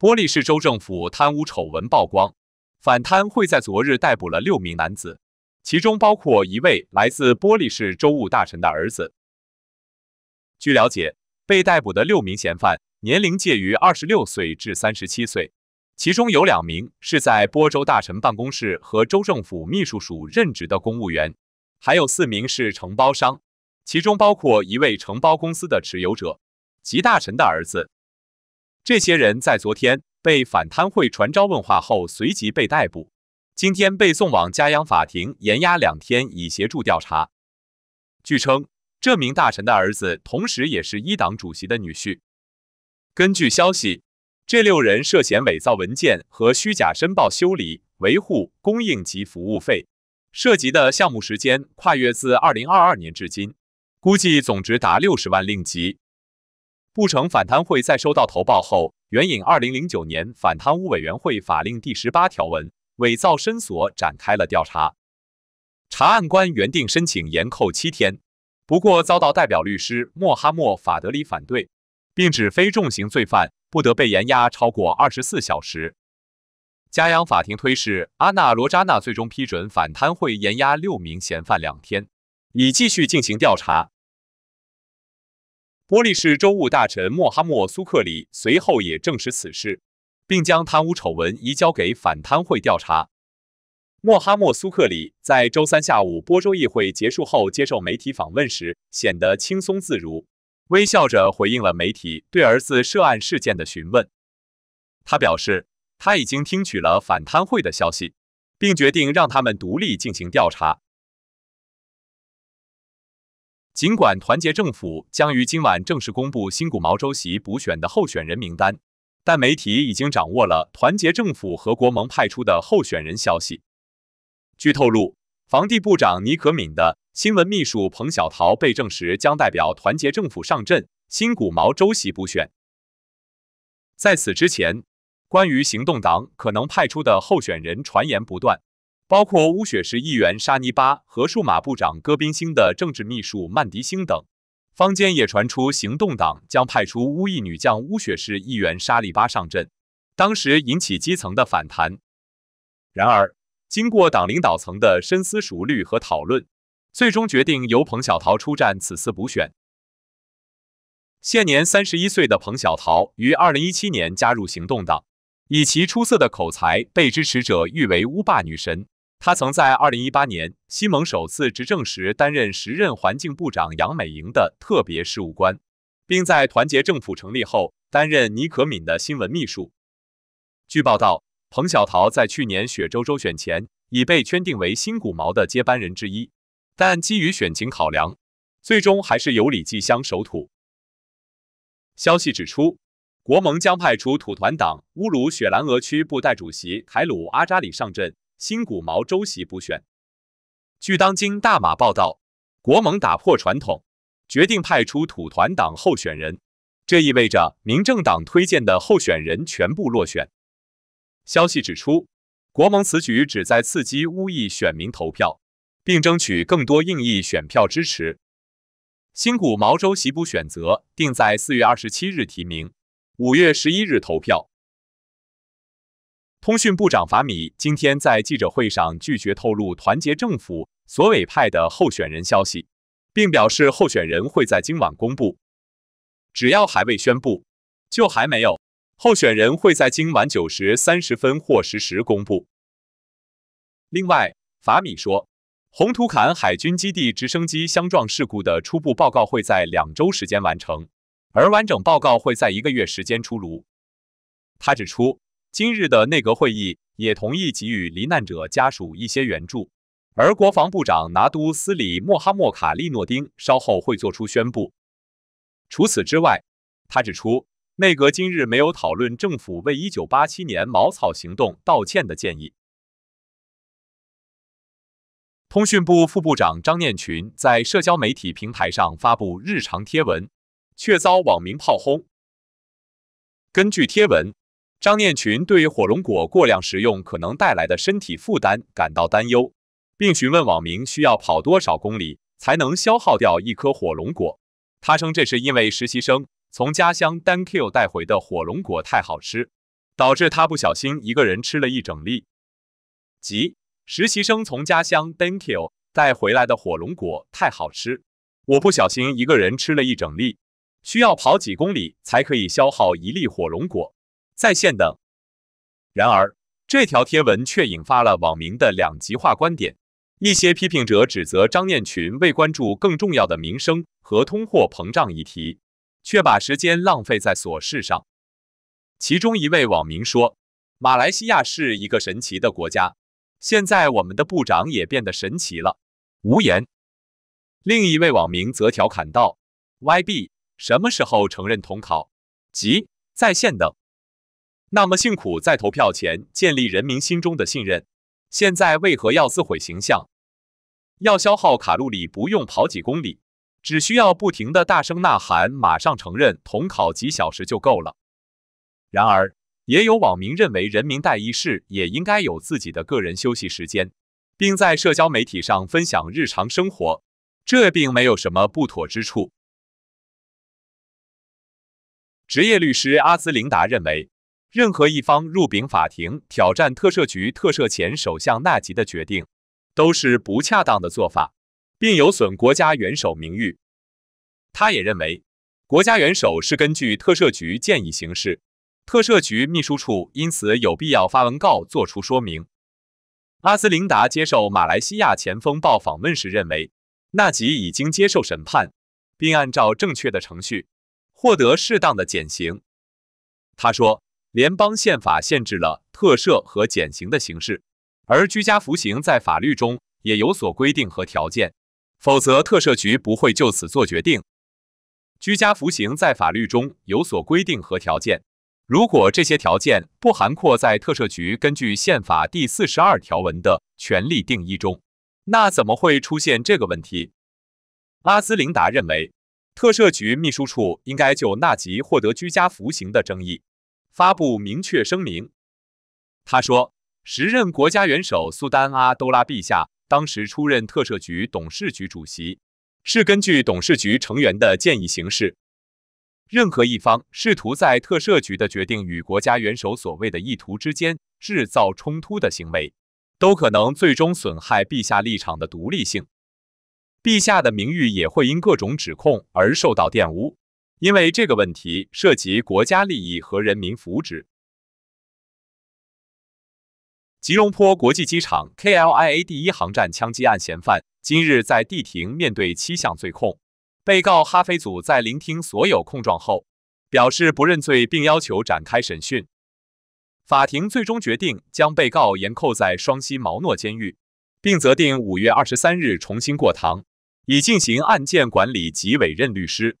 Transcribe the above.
波利市州政府贪污丑闻曝光，反贪会在昨日逮捕了六名男子，其中包括一位来自波利市州务大臣的儿子。据了解，被逮捕的六名嫌犯年龄介于二十六岁至三十七岁，其中有两名是在波州大臣办公室和州政府秘书署任职的公务员，还有四名是承包商，其中包括一位承包公司的持有者及大臣的儿子。这些人在昨天被反贪会传召问话后，随即被逮捕。今天被送往嘉阳法庭严押两天，以协助调查。据称，这名大臣的儿子同时也是一党主席的女婿。根据消息，这六人涉嫌伪造文件和虚假申报修理、维护、供应及服务费，涉及的项目时间跨越自2022年至今，估计总值达六十万令吉。布城反贪会在收到投报后，援引2009年反贪污委员会法令第十八条文，伪造申索展开了调查。查案官原定申请严扣七天，不过遭到代表律师莫哈莫法德里反对，并指非重刑罪犯不得被严押超过二十四小时。加央法庭推示，阿纳罗扎纳最终批准反贪会严押六名嫌犯两天，以继续进行调查。波利市州务大臣莫哈莫苏克里随后也证实此事，并将贪污丑闻移交给反贪会调查。莫哈莫苏克里在周三下午波州议会结束后接受媒体访问时，显得轻松自如，微笑着回应了媒体对儿子涉案事件的询问。他表示，他已经听取了反贪会的消息，并决定让他们独立进行调查。尽管团结政府将于今晚正式公布新古毛州席补选的候选人名单，但媒体已经掌握了团结政府和国盟派出的候选人消息。据透露，房地部长尼可敏的新闻秘书彭小桃被证实将代表团结政府上阵新古毛州席补选。在此之前，关于行动党可能派出的候选人传言不断。包括乌雪市议员沙尼巴和数码部长戈宾星的政治秘书曼迪星等，坊间也传出行动党将派出乌裔女将乌雪市议员沙利巴上阵，当时引起基层的反弹。然而，经过党领导层的深思熟虑和讨论，最终决定由彭小桃出战此次补选。现年三十一岁的彭小桃于二零一七年加入行动党，以其出色的口才被支持者誉为乌霸女神。他曾在2018年西蒙首次执政时担任时任环境部长杨美莹的特别事务官，并在团结政府成立后担任尼可敏的新闻秘书。据报道，彭小桃在去年雪州州选前已被圈定为新古毛的接班人之一，但基于选情考量，最终还是由李继香守土。消息指出，国盟将派出土团党乌鲁雪兰莪区部代主席凯鲁阿扎里上阵。新股毛州席补选，据《当今大马》报道，国盟打破传统，决定派出土团党候选人，这意味着民政党推荐的候选人全部落选。消息指出，国盟此举旨在刺激乌裔选民投票，并争取更多硬裔选票支持。新股毛州席补选择定在四月二十七日提名，五月十一日投票。通讯部长法米今天在记者会上拒绝透露团结政府所委派的候选人消息，并表示候选人会在今晚公布。只要还未宣布，就还没有。候选人会在今晚九时三十分或十时公布。另外，法米说，红土坎海军基地直升机相撞事故的初步报告会在两周时间完成，而完整报告会在一个月时间出炉。他指出。今日的内阁会议也同意给予罹难者家属一些援助，而国防部长拿督斯里莫哈默·卡利诺丁稍后会做出宣布。除此之外，他指出内阁今日没有讨论政府为1987年茅草行动道歉的建议。通讯部副部长张念群在社交媒体平台上发布日常贴文，却遭网民炮轰。根据贴文。张念群对于火龙果过量食用可能带来的身体负担感到担忧，并询问网民需要跑多少公里才能消耗掉一颗火龙果。他称这是因为实习生从家乡 d a n q i 带回的火龙果太好吃，导致他不小心一个人吃了一整粒。即实习生从家乡 d a n q i 带回来的火龙果太好吃，我不小心一个人吃了一整粒，需要跑几公里才可以消耗一粒火龙果。在线等。然而，这条贴文却引发了网民的两极化观点。一些批评者指责张念群未关注更重要的民生和通货膨胀议题，却把时间浪费在琐事上。其中一位网民说：“马来西亚是一个神奇的国家，现在我们的部长也变得神奇了。”无言。另一位网民则调侃道：“YB 什么时候承认统考？即在线等。”那么，辛苦在投票前建立人民心中的信任，现在为何要自毁形象？要消耗卡路里，不用跑几公里，只需要不停的大声呐喊，马上承认统考几小时就够了。然而，也有网民认为，人民代议士也应该有自己的个人休息时间，并在社交媒体上分享日常生活，这并没有什么不妥之处。职业律师阿兹琳达认为。任何一方入禀法庭挑战特赦局特赦前首相纳吉的决定，都是不恰当的做法，并有损国家元首名誉。他也认为，国家元首是根据特赦局建议行事，特赦局秘书处因此有必要发文告作出说明。阿斯林达接受马来西亚《前锋报》访问时认为，纳吉已经接受审判，并按照正确的程序获得适当的减刑。他说。联邦宪法限制了特赦和减刑的形式，而居家服刑在法律中也有所规定和条件，否则特赦局不会就此做决定。居家服刑在法律中有所规定和条件，如果这些条件不涵括在特赦局根据宪法第四十二条文的权利定义中，那怎么会出现这个问题？阿斯林达认为，特赦局秘书处应该就纳吉获得居家服刑的争议。发布明确声明。他说：“时任国家元首苏丹阿都拉陛下当时出任特设局董事局主席，是根据董事局成员的建议行事。任何一方试图在特设局的决定与国家元首所谓的意图之间制造冲突的行为，都可能最终损害陛下立场的独立性。陛下的名誉也会因各种指控而受到玷污。”因为这个问题涉及国家利益和人民福祉，吉隆坡国际机场 （K LIA） 第一航站枪击案嫌犯今日在地庭面对七项罪控。被告哈菲祖在聆听所有控状后表示不认罪，并要求展开审讯。法庭最终决定将被告严扣在双溪毛诺监狱，并择定五月二十三日重新过堂，以进行案件管理及委任律师。